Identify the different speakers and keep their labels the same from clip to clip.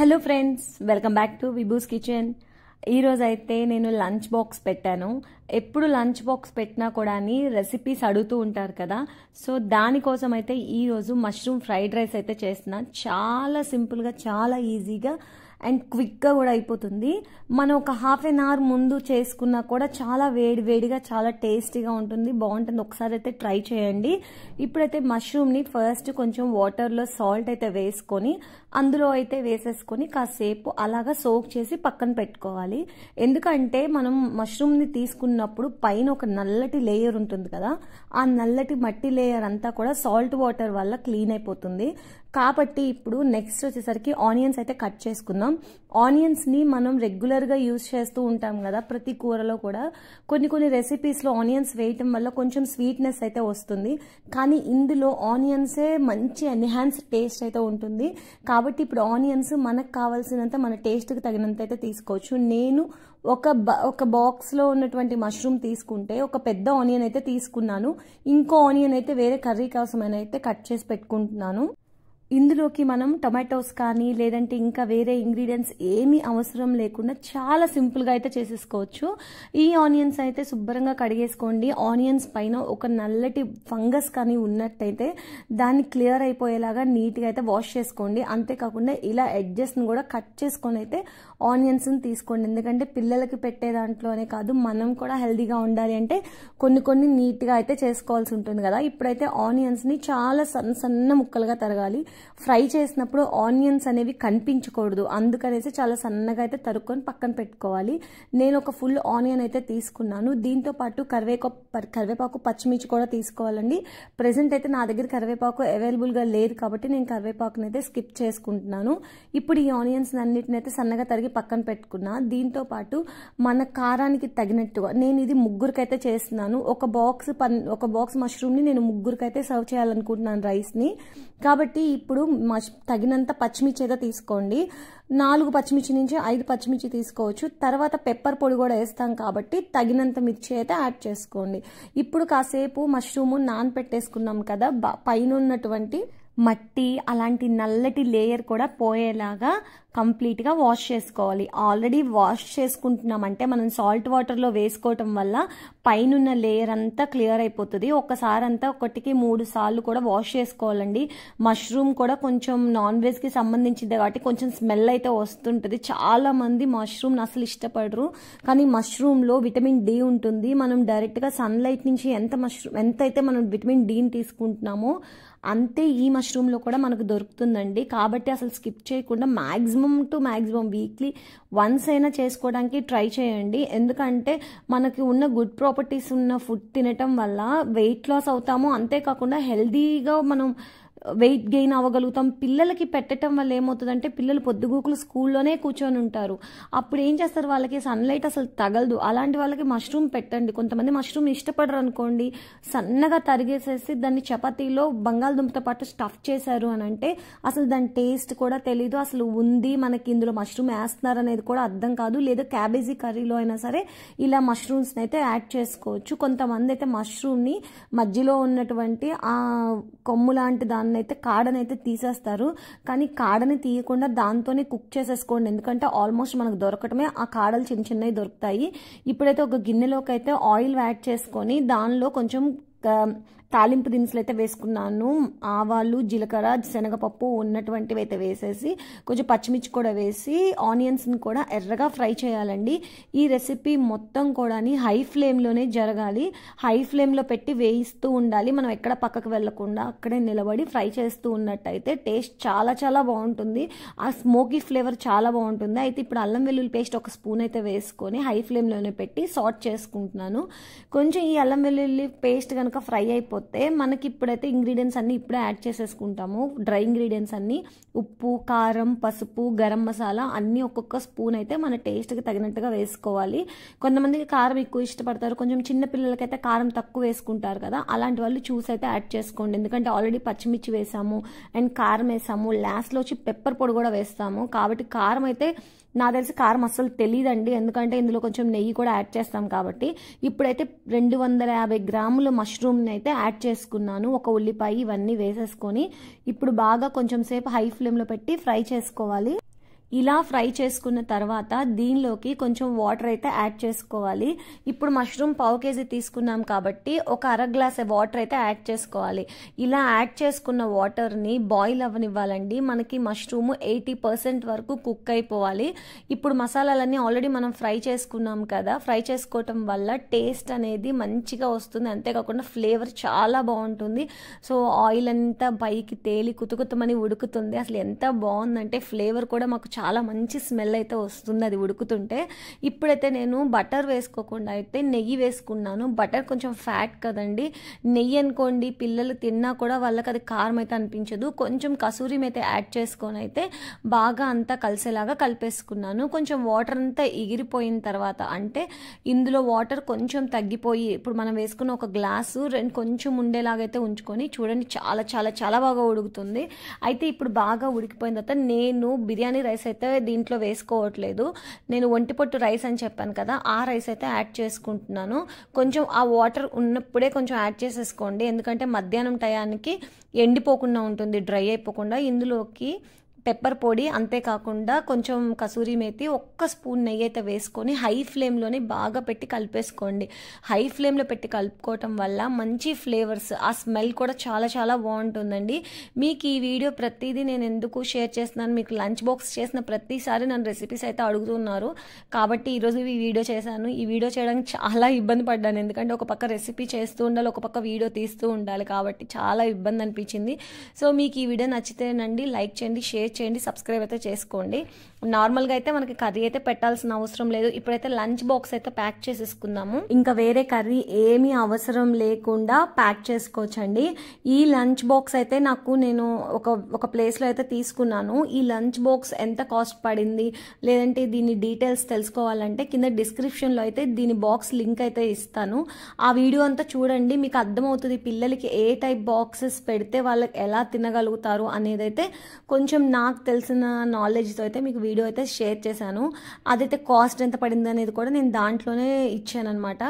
Speaker 1: hello friends welcome back to Vibhu's kitchen ఈరోజైతే నేను lunch box పెట్టాను ఎప్పుడు లంచ్ బాక్స్ పెట్టినా కూడా అని రెసిపీస్ అడుగుతూ ఉంటారు కదా సో దానికోసం అయితే ఈరోజు మష్రూమ్ ఫ్రైడ్ రైస్ అయితే చేస్తున్నా చాలా సింపుల్గా చాలా ఈజీగా అండ్ క్విక్గా కూడా అయిపోతుంది మనం ఒక హాఫ్ అన్ అవర్ ముందు చేసుకున్నా కూడా చాలా వేడి వేడిగా చాలా టేస్టీగా ఉంటుంది బాగుంటుంది ఒకసారి అయితే ట్రై చేయండి ఇప్పుడైతే మష్రూమ్ని ఫస్ట్ కొంచెం వాటర్లో సాల్ట్ అయితే వేసుకొని అందులో అయితే వేసేసుకొని కాసేపు అలాగా సోక్ చేసి పక్కన పెట్టుకోవాలి ఎందుకంటే మనం మష్రూమ్ని తీసుకున్న కలుపుతున్నప్పుడు పైన ఒక నల్లటి లేయర్ ఉంటుంది కదా ఆ నల్లటి మట్టి లేయర్ అంతా కూడా సాల్ట్ వాటర్ వల్ల క్లీన్ అయిపోతుంది కాబట్టి ఇప్పుడు నెక్స్ట్ వచ్చేసరికి ఆనియన్స్ అయితే కట్ చేసుకుందాం ఆనియన్స్ని మనం రెగ్యులర్గా యూజ్ చేస్తూ ఉంటాం కదా ప్రతి కూరలో కూడా కొన్ని కొన్ని రెసిపీస్లో ఆనియన్స్ వేయటం వల్ల కొంచెం స్వీట్నెస్ అయితే వస్తుంది కానీ ఇందులో ఆనియన్సే మంచి ఎన్హాన్స్ టేస్ట్ అయితే ఉంటుంది కాబట్టి ఇప్పుడు ఆనియన్స్ మనకు కావాల్సినంత మన టేస్ట్కి తగినంత అయితే తీసుకోవచ్చు నేను ఒక ఒక బాక్స్లో ఉన్నటువంటి మష్రూమ్ తీసుకుంటే ఒక పెద్ద ఆనియన్ అయితే తీసుకున్నాను ఇంకో ఆనియన్ అయితే వేరే కర్రీ కోసమైనా అయితే కట్ చేసి పెట్టుకుంటున్నాను ఇందులోకి మనం టొమాటోస్ కానీ లేదంటే ఇంకా వేరే ఇంగ్రీడియంట్స్ ఏమీ అవసరం లేకుండా చాలా సింపుల్గా అయితే చేసేసుకోవచ్చు ఈ ఆనియన్స్ అయితే శుభ్రంగా కడిగేసుకోండి ఆనియన్స్ పైన ఒక నల్లటి ఫంగస్ కానీ ఉన్నట్టయితే దాన్ని క్లియర్ అయిపోయేలాగా నీట్గా అయితే వాష్ చేసుకోండి అంతేకాకుండా ఇలా ఎడ్జెస్ట్ని కూడా కట్ చేసుకొని అయితే ఆనియన్స్ని తీసుకోండి ఎందుకంటే పిల్లలకి పెట్టే దాంట్లోనే కాదు మనం కూడా హెల్దీగా ఉండాలి అంటే కొన్ని కొన్ని నీట్గా అయితే చేసుకోవాల్సి ఉంటుంది కదా ఇప్పుడైతే ఆనియన్స్ని చాలా సన్న సన్న ముక్కలుగా తరగాలి ఫ్రై చేసినప్పుడు ఆనియన్స్ అనేవి కనిపించకూడదు అందుకనేసి చాలా సన్నగా అయితే తరుక్కొని పక్కన పెట్టుకోవాలి నేను ఒక ఫుల్ ఆనియన్ అయితే తీసుకున్నాను దీంతో పాటు కరివేపాకు కరివేపాకు పచ్చిమిర్చి కూడా తీసుకోవాలండి ప్రజెంట్ అయితే నా దగ్గర కరివేపాకు అవైలబుల్గా లేదు కాబట్టి నేను కరివేపాకుని అయితే స్కిప్ చేసుకుంటున్నాను ఇప్పుడు ఈ ఆనియన్స్ అన్నిటిని అయితే సన్నగా తరిగి పక్కన పెట్టుకున్నా దీంతో పాటు మన కారానికి తగినట్టుగా నేను ఇది ముగ్గురికైతే చేస్తున్నాను ఒక బాక్స్ ఒక బాక్స్ మష్రూమ్ని నేను ముగ్గురికైతే సర్వ్ చేయాలనుకుంటున్నాను రైస్ని కాబట్టి ఇప్పుడు తగినంత పచ్చిమిర్చి అయితే తీసుకోండి నాలుగు పచ్చిమిర్చి నుంచి ఐదు పచ్చిమిర్చి తీసుకోవచ్చు తర్వాత పెప్పర్ పొడి కూడా వేస్తాం కాబట్టి తగినంత మిర్చి అయితే యాడ్ చేసుకోండి ఇప్పుడు కాసేపు మష్రూమ్ నాన్ పెట్టేసుకున్నాం కదా పైన ఉన్నటువంటి మట్టి అలాంటి నల్లటి లేయర్ కూడా పోయేలాగా కంప్లీట్గా వాష్ చేసుకోవాలి ఆల్రెడీ వాష్ చేసుకుంటున్నామంటే మనం సాల్ట్ వాటర్లో వేసుకోవటం వల్ల పైనున్న లేయర్ అంతా క్లియర్ అయిపోతుంది ఒకసారి అంతా ఒకటికి మూడు సార్లు కూడా వాష్ చేసుకోవాలండి మష్రూమ్ కూడా కొంచెం నాన్ వెజ్కి సంబంధించింది కాబట్టి కొంచెం స్మెల్ అయితే వస్తుంటుంది చాలామంది మష్రూమ్ని అసలు ఇష్టపడరు కానీ మష్రూమ్లో విటమిన్ డి ఉంటుంది మనం డైరెక్ట్గా సన్లైట్ నుంచి ఎంత మష్రూమ్ ఎంత అయితే మనం విటమిన్ డిని తీసుకుంటున్నామో అంతే ఈ మష్రూమ్లో కూడా మనకు దొరుకుతుందండి కాబట్టి అసలు స్కిప్ చేయకుండా maximum to maximum weekly once అయినా చేసుకోవడానికి ట్రై చేయండి ఎందుకంటే మనకి ఉన్న గుడ్ ప్రాపర్టీస్ ఉన్న ఫుడ్ తినటం వల్ల వెయిట్ లాస్ అవుతాము అంతేకాకుండా హెల్దీగా మనం వెయిట్ గెయిన్ అవ్వగలుగుతాం పిల్లలకి పెట్టడం వల్ల ఏమవుతుందంటే పిల్లలు పొద్దుగూకులు స్కూల్లోనే కూర్చొని ఉంటారు అప్పుడు ఏం చేస్తారు వాళ్ళకి సన్లైట్ అసలు తగలదు అలాంటి వాళ్ళకి మష్రూమ్ పెట్టండి కొంతమంది మష్రూమ్ ఇష్టపడరు అనుకోండి సన్నగా తరిగేసేసి దాన్ని చపాతీలో బంగాళదుంపతో పాటు స్టఫ్ చేశారు అని అంటే అసలు దాని టేస్ట్ కూడా తెలీదు అసలు ఉంది మనకి ఇందులో మష్రూమ్ వేస్తున్నారు అనేది కూడా అర్థం కాదు లేదా క్యాబేజీ కర్రీలో అయినా సరే ఇలా మష్రూమ్స్ని అయితే యాడ్ చేసుకోవచ్చు కొంతమంది అయితే మష్రూమ్ని మధ్యలో ఉన్నటువంటి ఆ కొమ్ము లాంటి దాని దాన్నైతే కాడనైతే తీసేస్తారు కానీ కాడని తీయకుండా దాంతోనే కుక్ చేసేసుకోండి ఎందుకంటే ఆల్మోస్ట్ మనకు దొరకటమే ఆ కాడలు చిన్న చిన్నవి దొరుకుతాయి ఇప్పుడైతే ఒక గిన్నెలోకి అయితే ఆయిల్ యాడ్ చేసుకొని దానిలో కొంచెం తాలింపు దినుసులు అయితే వేసుకున్నాను ఆవాలు జీలకర్ర శనగపప్పు ఉన్నటువంటివి అయితే వేసేసి కొంచెం పచ్చిమిర్చి కూడా వేసి ఆనియన్స్ని కూడా ఎర్రగా ఫ్రై చేయాలండి ఈ రెసిపీ మొత్తం కూడా హై ఫ్లేమ్లోనే జరగాలి హై ఫ్లేమ్లో పెట్టి వేయిస్తూ ఉండాలి మనం ఎక్కడ పక్కకు వెళ్లకుండా అక్కడే నిలబడి ఫ్రై చేస్తూ ఉన్నట్టయితే టేస్ట్ చాలా చాలా బాగుంటుంది ఆ స్మోకీ ఫ్లేవర్ చాలా బాగుంటుంది అయితే ఇప్పుడు అల్లం వెల్లుల్లి పేస్ట్ ఒక స్పూన్ అయితే వేసుకొని హై ఫ్లేమ్లోనే పెట్టి సాట్ చేసుకుంటున్నాను కొంచెం ఈ అల్లం వెల్లుల్లి పేస్ట్ కనుక కనుక ఫ్రై అయిపోతే మనకి ఇప్పుడైతే ఇంగ్రీడియంట్స్ అన్నీ ఇప్పుడే యాడ్ చేసేసుకుంటాము డ్రై ఇంగ్రీడియంట్స్ అన్నీ ఉప్పు కారం పసుపు గరం మసాలా అన్నీ ఒక్కొక్క స్పూన్ అయితే మన టేస్ట్కి తగినట్టుగా వేసుకోవాలి కొంతమందికి కారం ఎక్కువ ఇష్టపడతారు కొంచెం చిన్న పిల్లలకైతే కారం తక్కువ వేసుకుంటారు కదా అలాంటి వాళ్ళు చూసి అయితే యాడ్ చేసుకోండి ఎందుకంటే ఆల్రెడీ పచ్చిమిర్చి వేసాము అండ్ కారం వేసాము లాస్ట్లో వచ్చి పెప్పర్ పొడి కూడా వేస్తాము కాబట్టి కారం అయితే నా తెలిసి కారం అస్సలు తెలియదండి ఎందుకంటే ఇందులో కొంచెం నెయ్యి కూడా యాడ్ చేస్తాం కాబట్టి ఇప్పుడైతే రెండు వందల యాభై గ్రాములు మష్ మష్రూమ్ని అయితే యాడ్ చేసుకున్నాను ఒక ఉల్లిపాయ ఇవన్నీ వేసేసుకొని ఇప్పుడు బాగా కొంచెం సేపు హై ఫ్లేమ్లో పెట్టి ఫ్రై చేసుకోవాలి ఇలా ఫ్రై చేసుకున్న తర్వాత దీనిలోకి కొంచెం వాటర్ అయితే యాడ్ చేసుకోవాలి ఇప్పుడు మష్రూమ్ పావు కేజీ తీసుకున్నాం కాబట్టి ఒక అర గ్లాస్ వాటర్ అయితే యాడ్ చేసుకోవాలి ఇలా యాడ్ చేసుకున్న వాటర్ని బాయిల్ అవ్వనివ్వాలండి మనకి మష్రూమ్ ఎయిటీ పర్సెంట్ వరకు కుక్ అయిపోవాలి ఇప్పుడు మసాలాలన్నీ ఆల్రెడీ మనం ఫ్రై చేసుకున్నాం కదా ఫ్రై చేసుకోవటం వల్ల టేస్ట్ అనేది మంచిగా వస్తుంది అంతేకాకుండా ఫ్లేవర్ చాలా బాగుంటుంది సో ఆయిల్ అంతా పైకి తేలి కుతుకుతమని ఉడుకుతుంది అసలు ఎంత బాగుందంటే ఫ్లేవర్ కూడా మాకు చాలా మంచి స్మెల్ అయితే వస్తుంది అది ఉడుకుతుంటే ఇప్పుడైతే నేను బటర్ వేసుకోకుండా అయితే నెయ్యి వేసుకున్నాను బటర్ కొంచెం ఫ్యాట్ కదండి నెయ్యి అనుకోండి పిల్లలు తిన్నా కూడా వాళ్ళకి అది కారం అయితే అనిపించదు కొంచెం కసూరి అయితే యాడ్ చేసుకొని అయితే బాగా అంతా కలిసేలాగా కలిపేసుకున్నాను కొంచెం వాటర్ అంతా ఎగిరిపోయిన తర్వాత అంటే ఇందులో వాటర్ కొంచెం తగ్గిపోయి ఇప్పుడు మనం వేసుకున్న ఒక గ్లాసు రెండు కొంచెం ఉండేలాగైతే ఉంచుకొని చూడండి చాలా చాలా చాలా బాగా ఉడుకుతుంది అయితే ఇప్పుడు బాగా ఉడికిపోయిన తర్వాత నేను బిర్యానీ రైస్ అయితే దీంట్లో వేసుకోవట్లేదు నేను ఒంటి పొట్టు రైస్ అని చెప్పాను కదా ఆ రైస్ అయితే యాడ్ చేసుకుంటున్నాను కొంచెం ఆ వాటర్ ఉన్నప్పుడే కొంచెం యాడ్ చేసేసుకోండి ఎందుకంటే మధ్యాహ్నం టయానికి ఎండిపోకుండా ఉంటుంది డ్రై అయిపోకుండా ఇందులోకి పెప్పర్ పొడి అంతేకాకుండా కొంచెం కసూరి మేతి ఒక్క స్పూన్ నెయ్యి అయితే వేసుకొని హై ఫ్లేమ్లోనే బాగా పెట్టి కలిపేసుకోండి హై ఫ్లేమ్లో పెట్టి కలుపుకోవటం వల్ల మంచి ఫ్లేవర్స్ ఆ స్మెల్ కూడా చాలా చాలా బాగుంటుందండి మీకు ఈ వీడియో ప్రతిదీ నేను ఎందుకు షేర్ చేస్తున్నాను మీకు లంచ్ బాక్స్ చేసిన ప్రతిసారి నన్ను రెసిపీస్ అయితే అడుగుతున్నారు కాబట్టి ఈరోజు ఈ వీడియో చేశాను ఈ వీడియో చేయడానికి చాలా ఇబ్బంది పడ్డాను ఎందుకంటే ఒక పక్క రెసిపీ చేస్తూ ఉండాలి ఒక పక్క వీడియో తీస్తూ ఉండాలి కాబట్టి చాలా ఇబ్బంది అనిపించింది సో మీకు ఈ వీడియో నచ్చితేనండి లైక్ చేయండి షేర్ షేర్ చేయండి సబ్స్క్రైబ్ అయితే చేసుకోండి నార్మల్గా అయితే మనకి కర్రీ అయితే పెట్టాల్సిన అవసరం లేదు ఇప్పుడైతే లంచ్ బాక్స్ అయితే ప్యాక్ చేసేసుకుందాము ఇంకా వేరే కర్రీ ఏమీ అవసరం లేకుండా ప్యాక్ చేసుకోవచ్చండి ఈ లంచ్ బాక్స్ అయితే నాకు నేను ఒక ఒక ప్లేస్లో అయితే తీసుకున్నాను ఈ లంచ్ బాక్స్ ఎంత కాస్ట్ పడింది లేదంటే దీని డీటెయిల్స్ తెలుసుకోవాలంటే కింద డిస్క్రిప్షన్లో అయితే దీని బాక్స్ లింక్ అయితే ఇస్తాను ఆ వీడియో అంతా చూడండి మీకు అర్థమవుతుంది పిల్లలకి ఏ టైప్ బాక్సెస్ పెడితే వాళ్ళకి ఎలా తినగలుగుతారు అనేది అయితే కొంచెం నాకు తెలిసిన నాలెడ్జ్తో అయితే మీకు వీడియో అయితే షేర్ చేశాను అదైతే కాస్ట్ ఎంత పడింది అనేది కూడా నేను దాంట్లోనే ఇచ్చానమాట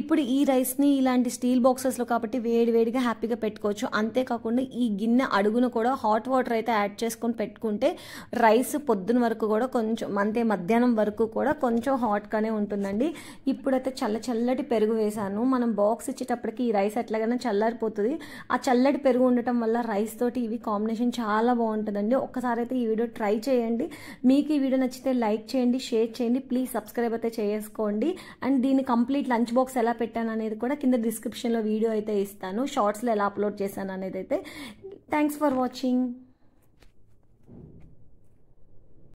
Speaker 1: ఇప్పుడు ఈ రైస్ని ఇలాంటి స్టీల్ బాక్సెస్లో కాబట్టి వేడి వేడిగా హ్యాపీగా పెట్టుకోవచ్చు అంతేకాకుండా ఈ గిన్నె అడుగున కూడా హాట్ వాటర్ అయితే యాడ్ చేసుకొని పెట్టుకుంటే రైస్ పొద్దున వరకు కూడా కొంచెం అంతే మధ్యాహ్నం వరకు కూడా కొంచెం హాట్గానే ఉంటుందండి ఇప్పుడైతే చల్ల చల్లటి పెరుగు వేశాను మనం బాక్స్ ఇచ్చేటప్పటికి ఈ రైస్ ఎట్లాగైనా చల్లారిపోతుంది ఆ చల్లటి పెరుగు ఉండటం వల్ల రైస్ తోటి ఇవి కాంబినేషన్ చాలా బాగుంటుందండి ఒక్కసారి ఒకసారి ఈ వీడియో ట్రై చేయండి మీకు ఈ వీడియో నచ్చితే లైక్ చేయండి షేర్ చేయండి ప్లీజ్ సబ్స్క్రైబ్ అయితే చేసుకోండి అండ్ దీన్ని కంప్లీట్ లంచ్ బాక్స్ ఎలా పెట్టాను అనేది కూడా కింద డిస్క్రిప్షన్లో వీడియో అయితే ఇస్తాను షార్ట్స్లో ఎలా అప్లోడ్ చేశాను అనేది అయితే థ్యాంక్స్ ఫర్ వాచింగ్